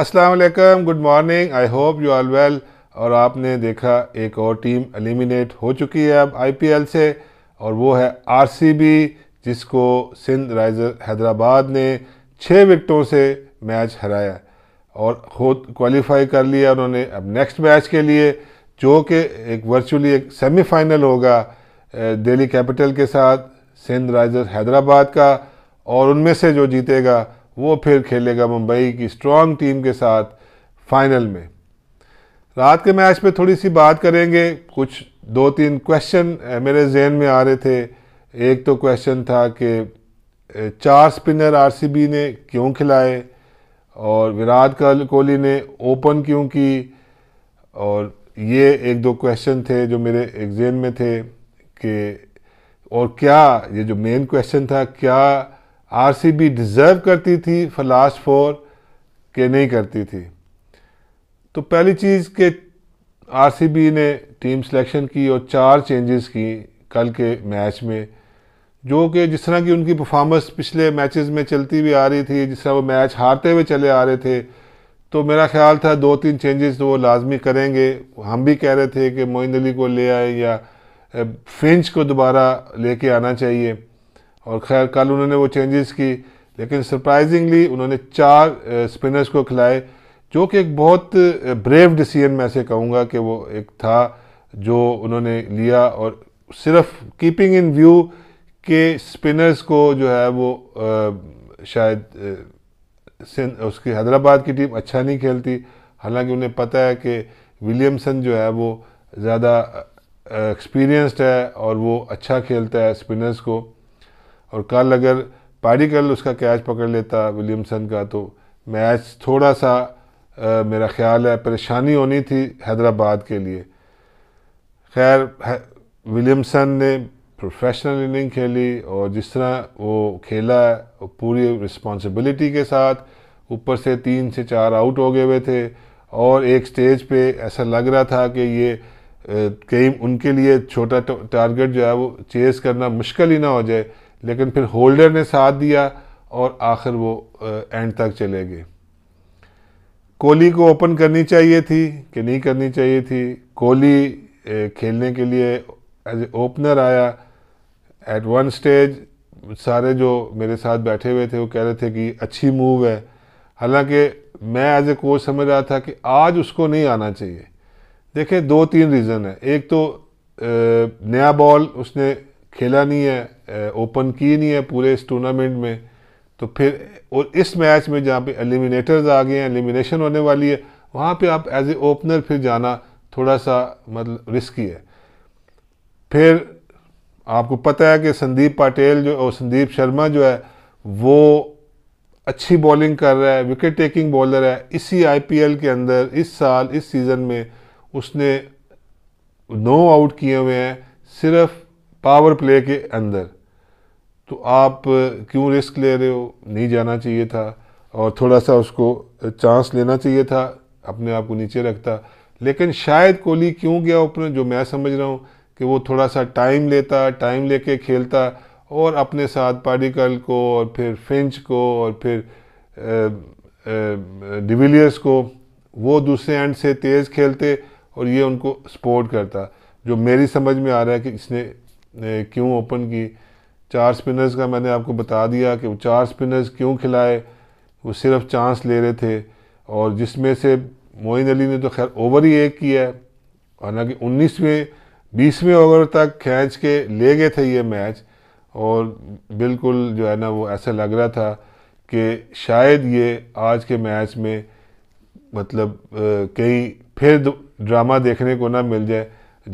अस्सलाम वालेकुम good morning I hope you are well और आपने देखा एक और टीम एलिमिनेट हो चुकी है अब आईपीएल से और वो है आरसीबी जिसको सिंध राइजर हैदराबाद ने छः विकटों से मैच हराया और खुद क्वालिफाई कर लिया उन्होंने अब नेक्स्ट मैच के लिए जो कि एक वर्चुअली एक सेमीफाइनल होगा दिल्ली कैपिटल के साथ सिंध राइजर हैदराबाद का और उनमें से जो जीतेगा वो फिर खेलेगा मुंबई की स्ट्रॉन्ग टीम के साथ फाइनल में रात के मैच पे थोड़ी सी बात करेंगे कुछ दो तीन क्वेश्चन मेरे जहन में आ रहे थे एक तो क्वेश्चन था कि चार स्पिनर आरसीबी ने क्यों खिलाए और विराट कोहली ने ओपन क्यों की और ये एक दो क्वेश्चन थे जो मेरे एग्जेन में थे कि और क्या ये जो मेन क्वेश्चन था क्या आरसीबी डिज़र्व करती थी फॉर लास्ट फोर के नहीं करती थी तो पहली चीज़ के आरसीबी ने टीम सिलेक्शन की और चार चेंजेस की कल के मैच में जो कि जिस तरह की उनकी परफॉर्मेंस पिछले मैचेस में चलती हुई आ रही थी जिस तरह वो मैच हारते हुए चले आ रहे थे तो मेरा ख्याल था दो तीन चेंजेस तो वो लाजमी करेंगे हम भी कह रहे थे कि मोइन अली को ले आए या फिंच को दोबारा लेके आना चाहिए और खैर कल उन्होंने वो चेंजेस की लेकिन सरप्राइजिंगली उन्होंने चार स्पिनर्स को खिलाए जो कि एक बहुत ब्रेव डिसीजन मैं से कहूँगा कि वो एक था जो उन्होंने लिया और सिर्फ कीपिंग इन व्यू के स्पिनर्स को जो है वो आ, शायद आ, उसकी हैदराबाद की टीम अच्छा नहीं खेलती हालांकि उन्हें पता है कि विलियमसन जो है वो ज़्यादा एक्सपीरियंस्ड है और वो अच्छा खेलता है स्पिनर्स को और कल अगर कल उसका कैच पकड़ लेता विलियमसन का तो मैच थोड़ा सा आ, मेरा ख्याल है परेशानी होनी थी हैदराबाद के लिए खैर है, विलियमसन ने प्रोफेशनल इनिंग खेली और जिस तरह वो खेला वो पूरी रिस्पॉन्सिबिलिटी के साथ ऊपर से तीन से चार आउट हो गए हुए थे और एक स्टेज पे ऐसा लग रहा था कि ये कई उनके लिए छोटा टारगेट जो है वो चेस करना मुश्किल ही ना हो जाए लेकिन फिर होल्डर ने साथ दिया और आखिर वो एंड तक चले गए कोहली को ओपन करनी चाहिए थी कि नहीं करनी चाहिए थी कोहली खेलने के लिए एज ए ओपनर आया एट वन स्टेज सारे जो मेरे साथ बैठे हुए थे वो कह रहे थे कि अच्छी मूव है हालांकि मैं एज ए कोच समझ रहा था कि आज उसको नहीं आना चाहिए देखें दो तीन रीज़न है एक तो नया बॉल उसने खेला नहीं है ओपन की नहीं है पूरे इस टूर्नामेंट में तो फिर और इस मैच में जहाँ पे एलिमिनेटर्स आ गए हैं एलिमिनेशन होने वाली है वहाँ पे आप एज ए ओपनर फिर जाना थोड़ा सा मतलब रिस्की है फिर आपको पता है कि संदीप पाटेल जो और संदीप शर्मा जो है वो अच्छी बॉलिंग कर रहा है विकेट टेकिंग बॉलर है इसी आईपीएल के अंदर इस साल इस सीज़न में उसने नो आउट किए हुए हैं सिर्फ पावर प्ले के अंदर तो आप क्यों रिस्क ले रहे हो नहीं जाना चाहिए था और थोड़ा सा उसको चांस लेना चाहिए था अपने आप को नीचे रखता लेकिन शायद कोहली क्यों गया ओपनर जो मैं समझ रहा हूँ कि वो थोड़ा सा टाइम लेता टाइम लेके खेलता और अपने साथ पार्टिकल को और फिर फिंच को और फिर डिविलियर्स को वो दूसरे एंड से तेज़ खेलते और ये उनको सपोर्ट करता जो मेरी समझ में आ रहा है कि इसने क्यों ओपन की चार स्पिनर्स का मैंने आपको बता दिया कि वो चार स्पिनर्स क्यों खिलाए वो सिर्फ चांस ले रहे थे और जिसमें से मोइन अली ने तो खैर ओवर ही एक किया है हालांकि उन्नीसवें बीसवें ओवर तक खींच के ले गए थे ये मैच और बिल्कुल जो है ना वो ऐसा लग रहा था कि शायद ये आज के मैच में मतलब कहीं फिर ड्रामा देखने को ना मिल जाए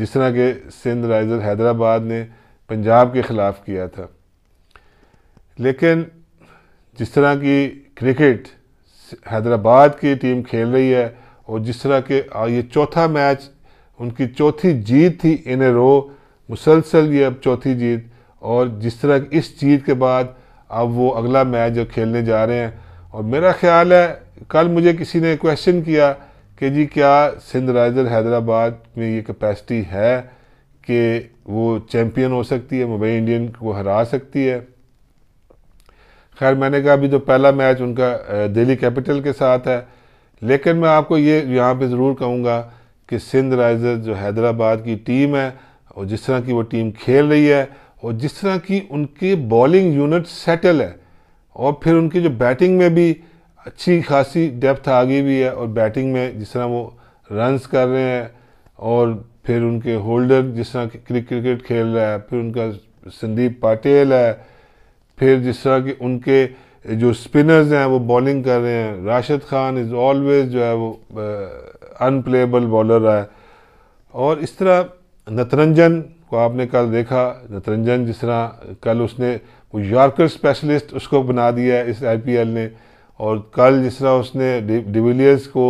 जिस तरह के सिंध राइजर हैदराबाद ने पंजाब के ख़िलाफ़ किया था लेकिन जिस तरह की क्रिकेट हैदराबाद की टीम खेल रही है और जिस तरह के ये चौथा मैच उनकी चौथी जीत थी इन रो मुसलसल ये अब चौथी जीत और जिस तरह इस जीत के बाद अब वो अगला मैच जो खेलने जा रहे हैं और मेरा ख्याल है कल मुझे किसी ने क्वेश्चन किया कि जी क्या सिंध राइज़र हैदराबाद में ये कैपेसिटी है कि वो चैम्पियन हो सकती है मुंबई इंडियन को हरा सकती है खैर मैंने कहा अभी जो तो पहला मैच उनका दिल्ली कैपिटल के साथ है लेकिन मैं आपको ये यहाँ पे ज़रूर कहूँगा कि सिंध राइजर्स जो हैदराबाद की टीम है और जिस तरह की वो टीम खेल रही है और जिस तरह की उनकी बॉलिंग यूनिट सेटल है और फिर उनकी जो बैटिंग में भी अच्छी खासी डेप्थ आ गई भी है और बैटिंग में जिस तरह वो रन्स कर रहे हैं और फिर उनके होल्डर जिस तरह क्रिकेट खेल रहा है फिर उनका संदीप पाटेल है फिर जिस तरह की उनके जो स्पिनर्स हैं वो बॉलिंग कर रहे हैं राशिद खान इज़ ऑलवेज जो है वो अनप्लेबल बॉलर रहा है और इस तरह नतरंजन को आपने कल देखा नतरंजन जिस तरह कल उसने वो यॉर्कर स्पेशलिस्ट उसको बना दिया है इस आईपीएल ने और कल जिस तरह उसने डिविलियर्स को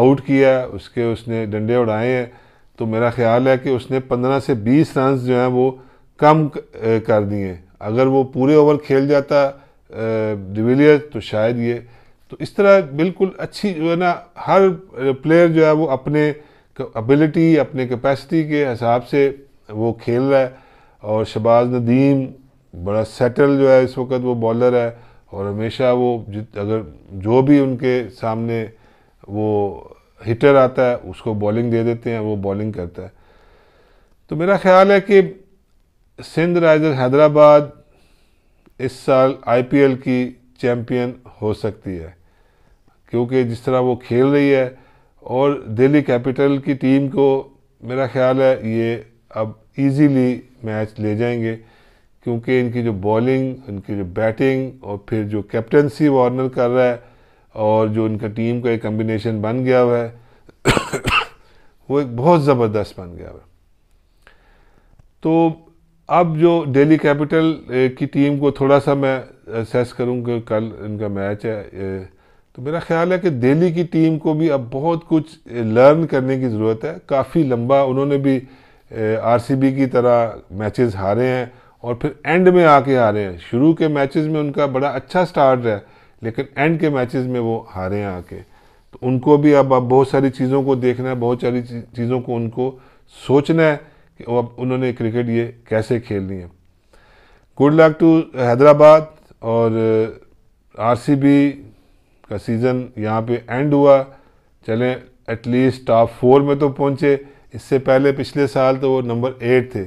आउट किया उसके उसने डंडे उड़ाए हैं तो मेरा ख्याल है कि उसने 15 से 20 रन जो हैं वो कम कर दिए अगर वो पूरे ओवर खेल जाता डिविलियर तो शायद ये तो इस तरह बिल्कुल अच्छी जो है ना हर प्लेयर जो है वो अपने एबिलिटी अपने कैपेसिटी के हिसाब से वो खेल रहा है और शबाज नदीम बड़ा सेटल जो है इस वक्त वो बॉलर है और हमेशा वो अगर जो भी उनके सामने वो हिटर आता है उसको बॉलिंग दे देते हैं वो बॉलिंग करता है तो मेरा ख्याल है कि सिंध राइजर हैदराबाद इस साल आईपीएल की चैम्पियन हो सकती है क्योंकि जिस तरह वो खेल रही है और दिल्ली कैपिटल की टीम को मेरा ख्याल है ये अब इजीली मैच ले जाएंगे क्योंकि इनकी जो बॉलिंग इनकी जो बैटिंग और फिर जो कैप्टनसी वार्नर कर रहा है और जो उनका टीम का एक कम्बिनेशन बन गया हुआ है वो एक बहुत ज़बरदस्त बन गया हुआ है तो अब जो डेली कैपिटल की टीम को थोड़ा सा मैं असेस करूँ कि कल इनका मैच है तो मेरा ख्याल है कि दिल्ली की टीम को भी अब बहुत कुछ लर्न करने की ज़रूरत है काफ़ी लंबा उन्होंने भी आरसीबी की तरह मैचेस हारे हैं और फिर एंड में आके हारे हैं शुरू के मैचेस में उनका बड़ा अच्छा स्टार्ट है लेकिन एंड के मैचेस में वो हारे हैं आके तो उनको भी अब अब बहुत सारी चीज़ों को देखना है बहुत सारी चीज़ों को उनको सोचना है कि अब उन्होंने क्रिकेट ये कैसे खेलनी है गुड लक टू हैदराबाद और आरसीबी uh, का सीज़न यहाँ पे एंड हुआ चलें एटलीस्ट टॉप फोर में तो पहुँचे इससे पहले पिछले साल तो वो नंबर एट थे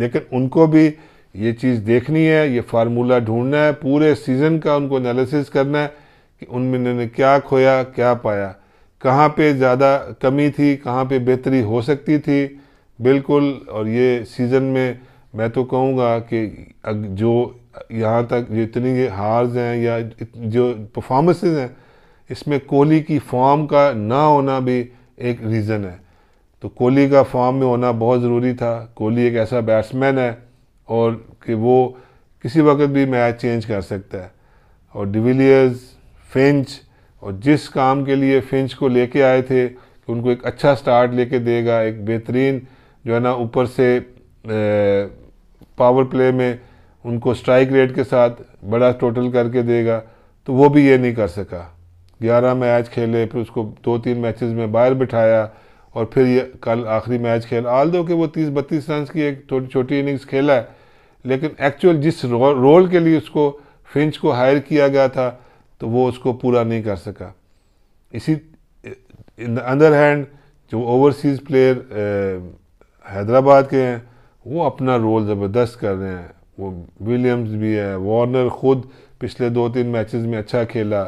लेकिन उनको भी ये चीज़ देखनी है ये फार्मूला ढूंढना है पूरे सीज़न का उनको एनालिसिस करना है कि उनमें उन्होंने क्या खोया क्या पाया कहाँ पे ज़्यादा कमी थी कहाँ पे बेहतरी हो सकती थी बिल्कुल और ये सीज़न में मैं तो कहूँगा कि जो यहाँ तक जितनी ये हार्स हैं या जो परफॉर्मेंसेस हैं इसमें कोहली की फॉर्म का ना होना भी एक रीज़न है तो कोहली का फॉर्म में होना बहुत ज़रूरी था कोहली एक ऐसा बैट्समैन है और कि वो किसी वक्त भी मैच चेंज कर सकता है और डिविलियर्स फिंच और जिस काम के लिए फिंच को लेके आए थे कि उनको एक अच्छा स्टार्ट लेके देगा एक बेहतरीन जो है ना ऊपर से पावर प्ले में उनको स्ट्राइक रेट के साथ बड़ा टोटल करके देगा तो वो भी ये नहीं कर सका ग्यारह मैच खेले फिर उसको दो तीन मैचेस में बाहर बिठाया और फिर ये कल आखिरी मैच खेला आल दो कि वो तीस बत्तीस रन की एक छोटी छोटी इनिंग्स खेला है लेकिन एक्चुअल जिस रो, रोल के लिए उसको फिंच को हायर किया गया था तो वो उसको पूरा नहीं कर सका इसी इन द अंदर हैंड जो ओवरसीज़ प्लेयर हैदराबाद के हैं वो अपना रोल ज़बरदस्त कर रहे हैं वो विलियम्स भी है वार्नर ख़ुद पिछले दो तीन मैचेस में अच्छा खेला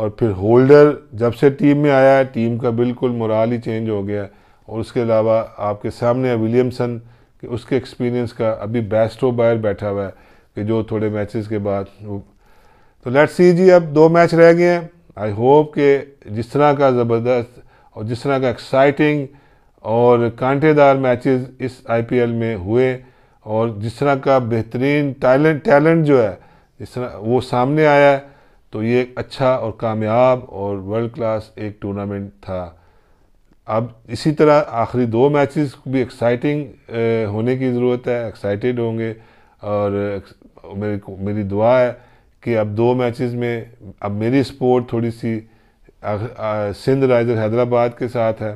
और फिर होल्डर जब से टीम में आया है टीम का बिल्कुल मोराल ही चेंज हो गया है और उसके अलावा आपके सामने विलियमसन कि उसके एक्सपीरियंस का अभी बेस्ट बेस्टो बायर बैठा हुआ है कि जो थोड़े मैचेस के बाद तो लेट्स सी जी अब दो मैच रह गए हैं आई होप कि जिस तरह का ज़बरदस्त और जिस तरह का एक्साइटिंग और कांटेदार मैचेस इस आईपीएल में हुए और जिस तरह का बेहतरीन टैलेंट टैलेंट जो है जिस तरह वो सामने आया है तो ये एक अच्छा और कामयाब और वर्ल्ड क्लास एक टूर्नामेंट था अब इसी तरह आखिरी दो मैचेस भी एक्साइटिंग होने की ज़रूरत है एक्साइटेड होंगे और मेरी मेरी दुआ है कि अब दो मैचेस में अब मेरी स्पोर्ट थोड़ी सी सिंध राइजर हैदराबाद के साथ है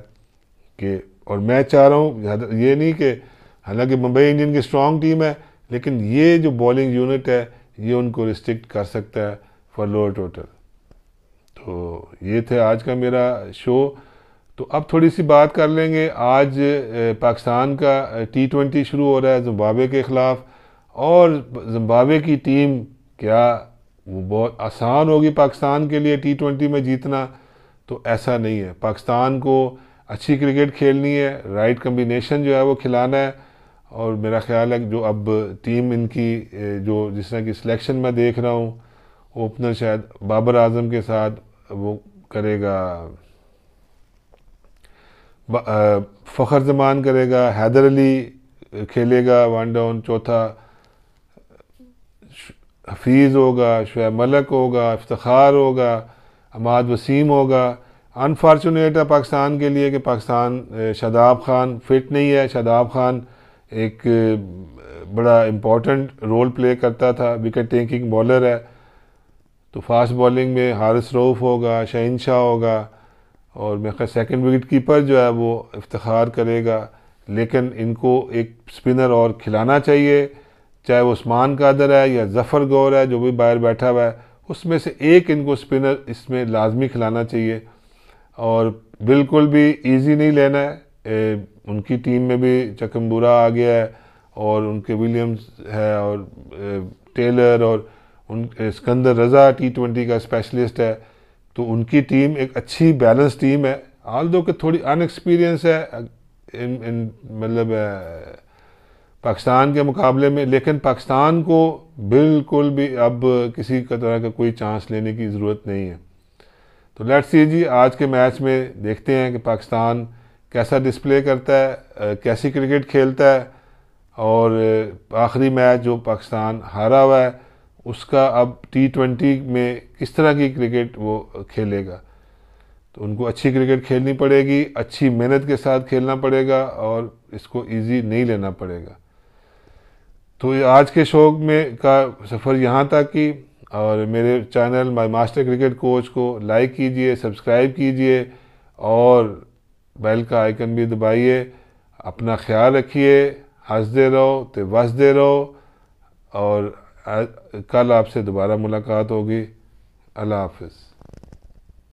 कि और मैं चाह रहा हूँ ये नहीं कि हालांकि मुंबई इंडियन की स्ट्रॉन्ग टीम है लेकिन ये जो बॉलिंग यूनिट है ये उनको रिस्ट्रिक्ट कर सकता है फॉर लोअर टोटल तो ये थे आज का मेरा शो तो अब थोड़ी सी बात कर लेंगे आज पाकिस्तान का टी ट्वेंटी शुरू हो रहा है जिम्बाब्वे के ख़िलाफ़ और जिम्बाब्वे की टीम क्या वो बहुत आसान होगी पाकिस्तान के लिए टी ट्वेंटी में जीतना तो ऐसा नहीं है पाकिस्तान को अच्छी क्रिकेट खेलनी है राइट कम्बिनेशन जो है वो खिलाना है और मेरा ख्याल है जो अब टीम इनकी जो जिस तरह की सिलेक्शन मैं देख रहा हूँ ओपनर शायद बाबर आजम के साथ वो करेगा फ़खर जमान करेगा हैदर अली खेलेगा वन डाउन चौथा हफीज़ होगा शुब मलक होगा इफ्तार होगा अमाद वसीम होगा अनफॉर्चुनेट है पाकिस्तान के लिए कि पाकिस्तान शादाब खान फिट नहीं है शादाब खान एक बड़ा इम्पोर्टेंट रोल प्ले करता था विकेट टेकिंग बॉलर है तो फास्ट बॉलिंग में हारिस रऊफ़ होगा शहन शाह होगा और मेरे ख्याल सेकेंड विकेट कीपर जो है वो इफ्तार करेगा लेकिन इनको एक स्पिनर और खिलाना चाहिए चाहे वो उस्मान कादर है या जफ़र गौर है जो भी बाहर बैठा हुआ है उसमें से एक इनको स्पिनर इसमें लाजमी खिलाना चाहिए और बिल्कुल भी इजी नहीं लेना है ए, उनकी टीम में भी चकम्बूरा आ गया है और उनके विलियम्स है और ए, टेलर और उन सिकंदर रज़ा टी ट्वेंटी का स्पेशलिस्ट है तो उनकी टीम एक अच्छी बैलेंस टीम है आल दो कि थोड़ी अनएक्सपीरियंस है इन इन मतलब पाकिस्तान के मुकाबले में लेकिन पाकिस्तान को बिल्कुल भी अब किसी का तरह का कोई चांस लेने की ज़रूरत नहीं है तो लेट्स सी जी आज के मैच में देखते हैं कि पाकिस्तान कैसा डिस्प्ले करता है कैसी क्रिकेट खेलता है और आखिरी मैच जो पाकिस्तान हारा हुआ है उसका अब टी ट्वेंटी में किस तरह की क्रिकेट वो खेलेगा तो उनको अच्छी क्रिकेट खेलनी पड़ेगी अच्छी मेहनत के साथ खेलना पड़ेगा और इसको इजी नहीं लेना पड़ेगा तो आज के शौक में का सफ़र यहाँ तक कि और मेरे channel my master cricket coach को लाइक कीजिए सब्सक्राइब कीजिए और बेल का आइकन भी दबाइए अपना ख्याल रखिए हंसते रहो तो वसते रहो और कल आपसे दोबारा मुलाकात होगी अल्लाह हाफिज़